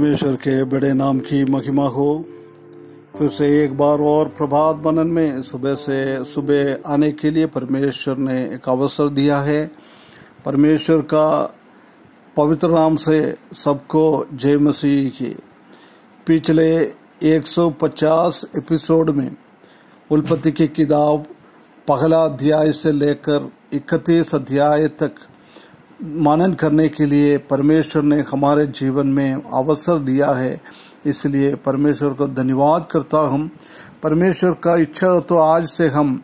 परमेश्वर के बड़े नाम की महिमा हो फिर से एक बार और प्रभात बनन में सुबह से सुबह आने के लिए परमेश्वर ने एक अवसर दिया है परमेश्वर का पवित्र नाम से सबको जय मसीह की पिछले 150 एपिसोड में उल्पति की किताब पहला अध्याय से लेकर इकतीस अध्याय तक मानन करने के लिए परमेश्वर ने हमारे जीवन में अवसर दिया है इसलिए परमेश्वर को धन्यवाद करता हूँ परमेश्वर का इच्छा हो तो आज से हम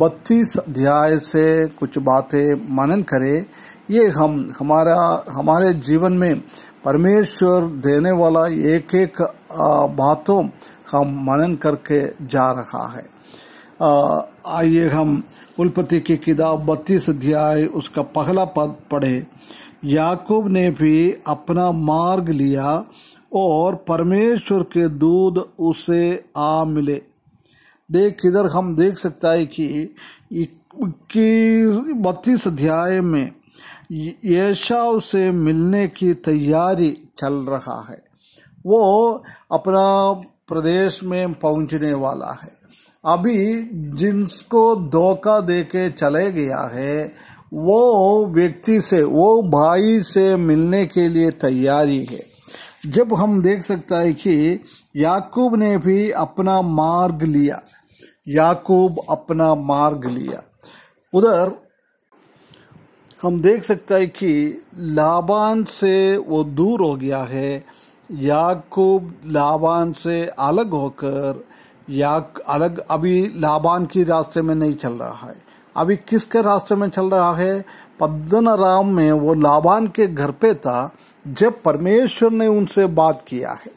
बत्तीस अध्याय से कुछ बातें मनन करें ये हम हमारा हमारे जीवन में परमेश्वर देने वाला एक एक बातों हम मनन करके जा रहा है आइए हम उल्पति की किताब बत्तीस अध्याय उसका पहला पद पढ़े याकूब ने भी अपना मार्ग लिया और परमेश्वर के दूध उसे आ मिले देख इधर हम देख सकता है कि बत्तीस अध्याय में यशाव उसे मिलने की तैयारी चल रहा है वो अपना प्रदेश में पहुंचने वाला है अभी जिनको धोखा देके चले गया है वो व्यक्ति से वो भाई से मिलने के लिए तैयारी है जब हम देख सकता है कि याकूब ने भी अपना मार्ग लिया याकूब अपना मार्ग लिया उधर हम देख सकता है कि लाबान से वो दूर हो गया है याकूब लाबान से अलग होकर या अलग अभी लाभान के रास्ते में नहीं चल रहा है अभी किसके रास्ते में चल रहा है पद्दन राम में वो लाभान के घर पे था जब परमेश्वर ने उनसे बात किया है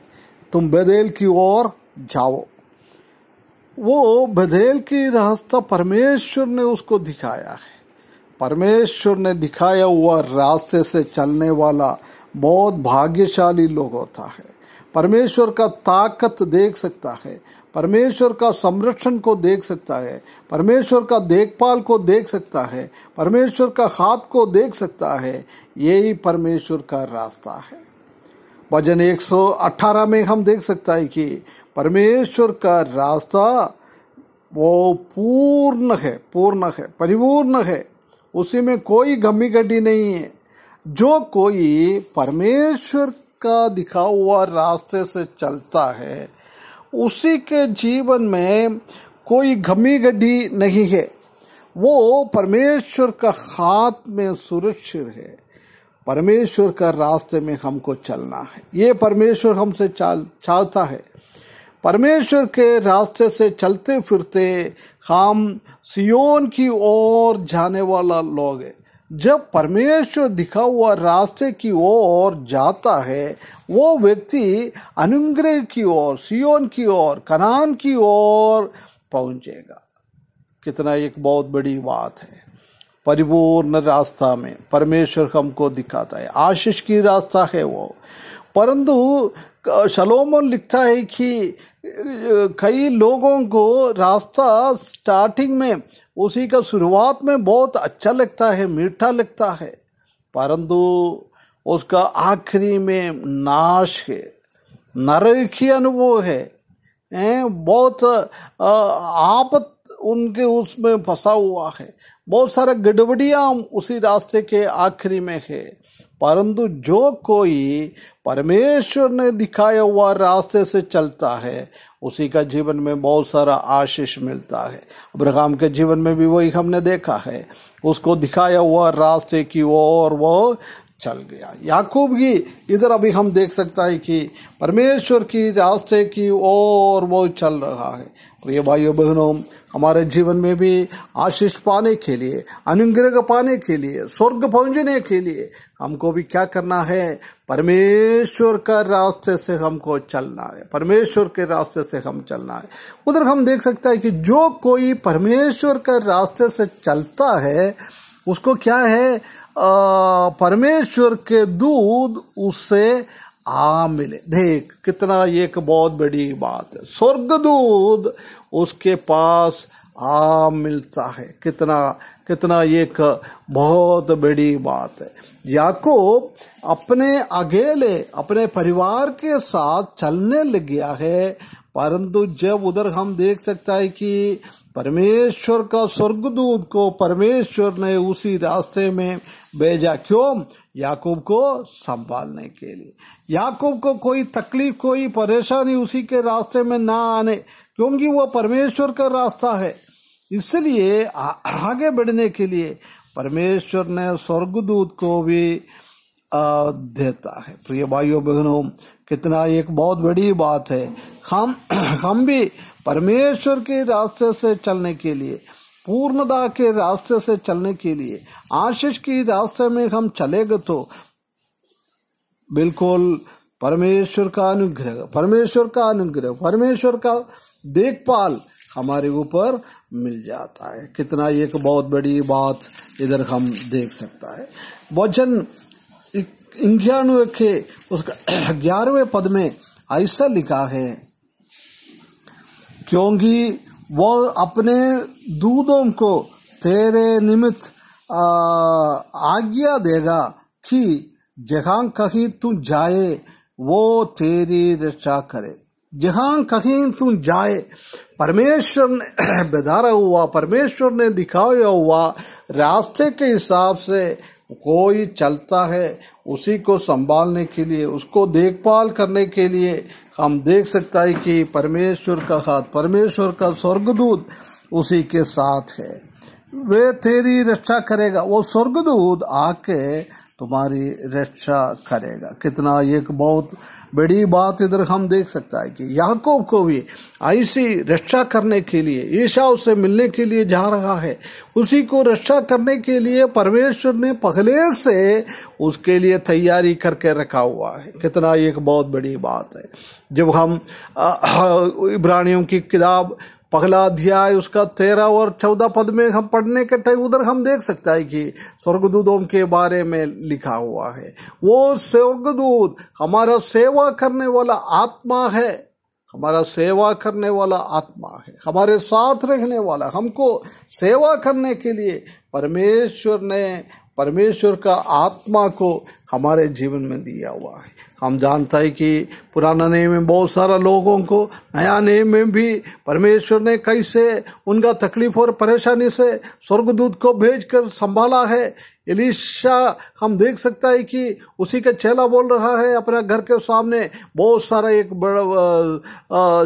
तुम बेदेल की ओर जाओ वो बदेल की रास्ता परमेश्वर ने उसको दिखाया है परमेश्वर ने दिखाया हुआ रास्ते से चलने वाला बहुत भाग्यशाली लोग होता है परमेश्वर का ताकत देख सकता है परमेश्वर का संरक्षण को देख सकता है परमेश्वर का देखभाल को देख सकता है परमेश्वर का हाथ को देख सकता है यही परमेश्वर का रास्ता है भजन 118 में हम देख सकता है कि परमेश्वर का रास्ता वो पूर्ण है पूर्ण है परिपूर्ण है उसी में कोई गमी गड्डी नहीं है जो कोई परमेश्वर का दिखा हुआ रास्ते से चलता है उसी के जीवन में कोई घमी गड्ढी नहीं है वो परमेश्वर का हाथ में सुरक्षित है परमेश्वर का रास्ते में हमको चलना है ये परमेश्वर हमसे चाल चाहता है परमेश्वर के रास्ते से चलते फिरते हम सियोन की ओर जाने वाला लोग है जब परमेश्वर दिखा हुआ रास्ते की ओर जाता है वो व्यक्ति अनुग्रह की ओर सियोन की ओर कनान की ओर पहुंचेगा कितना एक बहुत बड़ी बात है परिपूर्ण रास्ता में परमेश्वर हमको दिखाता है आशीष की रास्ता है वो परंतु शलोमन लिखता है कि कई लोगों को रास्ता स्टार्टिंग में उसी का शुरुआत में बहुत अच्छा लगता है मीठा लगता है परंतु उसका आखिरी में नाश है नरक ही अनुभव है हैं बहुत आपत उनके उसमें फंसा हुआ है बहुत सारा गड़बड़ियाँ उसी रास्ते के आखिरी में है परंतु जो कोई परमेश्वर ने दिखाया हुआ रास्ते से चलता है उसी का जीवन में बहुत सारा आशीष मिलता है अब्राहम के जीवन में भी वही हमने देखा है उसको दिखाया हुआ रास्ते की ओर वो चल गया याकूब की इधर अभी हम देख सकता है कि परमेश्वर की रास्ते की ओर वो चल रहा है प्रिय भाइयों बहनों हमारे जीवन में भी आशीष पाने के लिए अनुग्रह पाने के लिए स्वर्ग पहुंचने के लिए हमको भी क्या करना है परमेश्वर का रास्ते से हमको चलना है परमेश्वर के रास्ते से हम चलना है उधर हम देख सकते हैं कि जो कोई परमेश्वर का रास्ते से चलता है उसको क्या है परमेश्वर के दूध उससे आ मिले देख कितना एक बहुत बड़ी बात है स्वर्ग दूध उसके पास आम मिलता है कितना कितना एक बहुत बड़ी बात है याकूब अपने अकेले अपने परिवार के साथ चलने लग गया है परंतु जब उधर हम देख सकता है कि परमेश्वर का स्वर्गदूत को परमेश्वर ने उसी रास्ते में भेजा क्यों याकूब को संभालने के लिए याकूब को कोई तकलीफ कोई परेशानी उसी के रास्ते में ना आने क्योंकि वह परमेश्वर का रास्ता है इसलिए आगे बढ़ने के लिए परमेश्वर ने स्वर्गदूत को भी देता है प्रिय भाइयों बहनों कितना एक बहुत बड़ी बात है हम हम भी परमेश्वर के रास्ते से चलने के लिए पूर्णता के रास्ते से चलने के लिए आशीष के रास्ते में हम चलेंगे तो बिल्कुल परमेश्वर का अनुग्रह परमेश्वर का अनुग्रह परमेश्वर का देखभाल हमारे ऊपर मिल जाता है कितना एक बहुत बड़ी बात इधर हम देख सकता है वचन इक्यानवे के उसका ग्यारहवें पद में ऐसा लिखा है क्योंकि वह अपने दूधों को तेरे निमित्त आज्ञा देगा कि जहां कहीं तू जाए वो तेरी रक्षा करे जहां कहीं तुम जाए परमेश्वर ने बेदारा हुआ परमेश्वर ने दिखाया हुआ रास्ते के हिसाब से कोई चलता है उसी को संभालने के लिए उसको देखभाल करने के लिए हम देख सकता है कि परमेश्वर का हाथ परमेश्वर का स्वर्गदूत उसी के साथ है वे तेरी रक्षा करेगा वो स्वर्गदूत आके तुम्हारी रक्षा करेगा कितना एक बहुत बड़ी बात इधर हम देख सकता है कि याकूब को भी ऐसी रक्षा करने के लिए ईशा उसे मिलने के लिए जा रहा है उसी को रक्षा करने के लिए परमेश्वर ने पहले से उसके लिए तैयारी करके रखा हुआ है कितना एक बहुत बड़ी बात है जब हम इब्रानियों की किताब पहला अध्याय उसका तेरह और चौदह पद में हम पढ़ने के टाइम उधर हम देख सकते हैं कि स्वर्गदूतों के बारे में लिखा हुआ है वो स्वर्गदूत हमारा सेवा करने वाला आत्मा है हमारा सेवा करने वाला आत्मा है हमारे साथ रहने वाला हमको सेवा करने के लिए परमेश्वर ने परमेश्वर का आत्मा को हमारे जीवन में दिया हुआ है हम जानता है कि पुराना नेम में बहुत सारा लोगों को नया नेम में भी परमेश्वर ने कैसे उनका तकलीफ और परेशानी से स्वर्गदूत को भेज कर संभाला है एलिशा हम देख सकता है कि उसी का चेला बोल रहा है अपना घर के सामने बहुत सारा एक बड़ा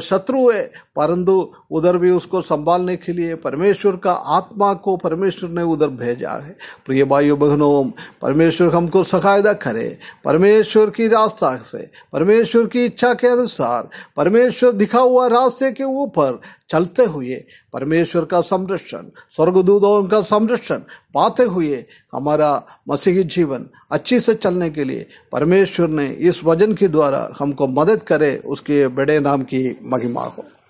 शत्रु है परंतु उधर भी उसको संभालने के लिए परमेश्वर का आत्मा को परमेश्वर ने उधर भेजा है प्रिय भाइयों बहनों परमेश्वर हमको सहायता करे परमेश्वर की रास्ता से परमेश्वर की इच्छा के अनुसार परमेश्वर दिखा हुआ रास्ते के ऊपर चलते हुए परमेश्वर का संरक्षण स्वर्गदूतों का संरक्षण पाते हुए हमारा मसीही जीवन अच्छी से चलने के लिए परमेश्वर ने इस वजन के द्वारा हमको मदद करे उसके बड़े नाम की महिमा हो